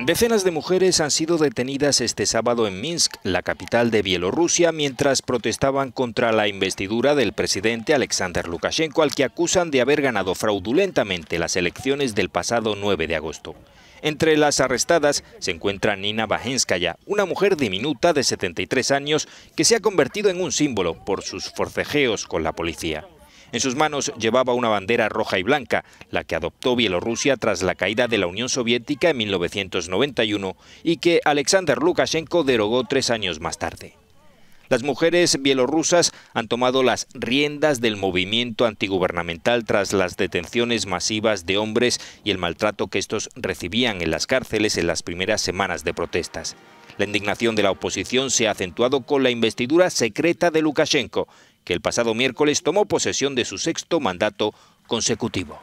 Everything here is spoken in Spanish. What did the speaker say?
Decenas de mujeres han sido detenidas este sábado en Minsk, la capital de Bielorrusia, mientras protestaban contra la investidura del presidente Alexander Lukashenko, al que acusan de haber ganado fraudulentamente las elecciones del pasado 9 de agosto. Entre las arrestadas se encuentra Nina Bajenskaya, una mujer diminuta de 73 años que se ha convertido en un símbolo por sus forcejeos con la policía. En sus manos llevaba una bandera roja y blanca, la que adoptó Bielorrusia tras la caída de la Unión Soviética en 1991 y que Alexander Lukashenko derogó tres años más tarde. Las mujeres bielorrusas han tomado las riendas del movimiento antigubernamental tras las detenciones masivas de hombres y el maltrato que estos recibían en las cárceles en las primeras semanas de protestas. La indignación de la oposición se ha acentuado con la investidura secreta de Lukashenko, que el pasado miércoles tomó posesión de su sexto mandato consecutivo.